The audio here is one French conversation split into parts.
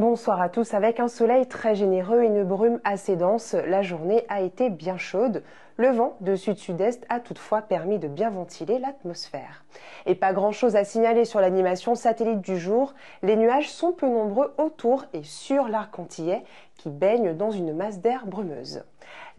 Bonsoir à tous. Avec un soleil très généreux et une brume assez dense, la journée a été bien chaude. Le vent de sud-sud-est a toutefois permis de bien ventiler l'atmosphère. Et pas grand-chose à signaler sur l'animation satellite du jour. Les nuages sont peu nombreux autour et sur l'arc antillais qui baigne dans une masse d'air brumeuse.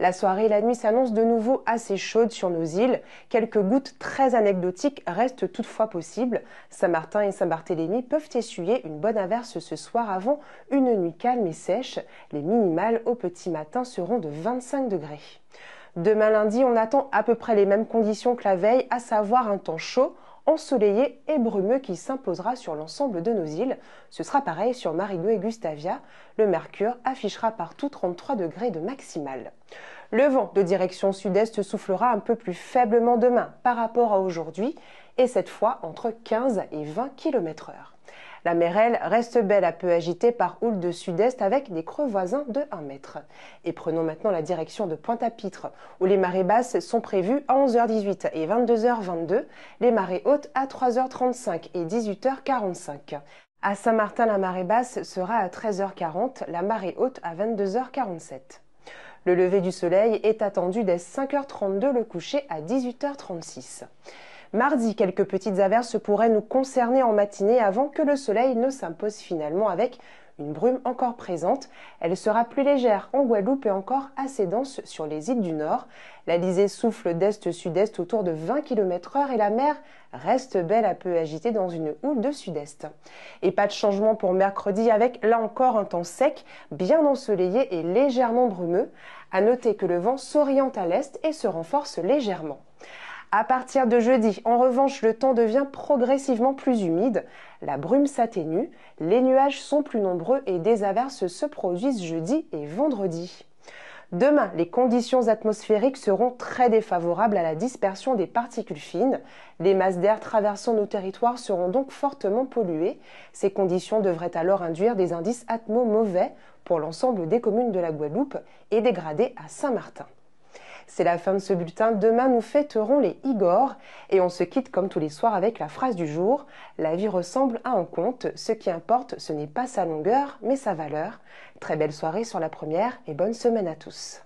La soirée et la nuit s'annoncent de nouveau assez chaudes sur nos îles. Quelques gouttes très anecdotiques restent toutefois possibles. Saint-Martin et Saint-Barthélemy peuvent essuyer une bonne averse ce soir avant une nuit calme et sèche, les minimales au petit matin seront de 25 degrés. Demain lundi, on attend à peu près les mêmes conditions que la veille, à savoir un temps chaud, ensoleillé et brumeux qui s'imposera sur l'ensemble de nos îles. Ce sera pareil sur Marigot et Gustavia. Le mercure affichera partout 33 degrés de maximal. Le vent de direction sud-est soufflera un peu plus faiblement demain par rapport à aujourd'hui et cette fois entre 15 et 20 km heure. La Mérelle reste belle à peu agitée par houle de sud-est avec des creux voisins de 1 mètre. Et prenons maintenant la direction de Pointe-à-Pitre, où les marées basses sont prévues à 11h18 et 22h22, les marées hautes à 3h35 et 18h45. À Saint-Martin, la marée basse sera à 13h40, la marée haute à 22h47. Le lever du soleil est attendu dès 5h32, le coucher à 18h36. Mardi, quelques petites averses pourraient nous concerner en matinée avant que le soleil ne s'impose finalement avec une brume encore présente. Elle sera plus légère en Guadeloupe et encore assez dense sur les îles du Nord. La lisée souffle d'est-sud-est autour de 20 km heure et la mer reste belle à peu agitée dans une houle de sud-est. Et pas de changement pour mercredi avec là encore un temps sec, bien ensoleillé et légèrement brumeux. À noter que le vent s'oriente à l'est et se renforce légèrement. À partir de jeudi, en revanche, le temps devient progressivement plus humide, la brume s'atténue, les nuages sont plus nombreux et des averses se produisent jeudi et vendredi. Demain, les conditions atmosphériques seront très défavorables à la dispersion des particules fines. Les masses d'air traversant nos territoires seront donc fortement polluées. Ces conditions devraient alors induire des indices atmos mauvais pour l'ensemble des communes de la Guadeloupe et dégradés à Saint-Martin. C'est la fin de ce bulletin. Demain, nous fêterons les Igor et on se quitte comme tous les soirs avec la phrase du jour. La vie ressemble à un conte. Ce qui importe, ce n'est pas sa longueur, mais sa valeur. Très belle soirée sur la première et bonne semaine à tous.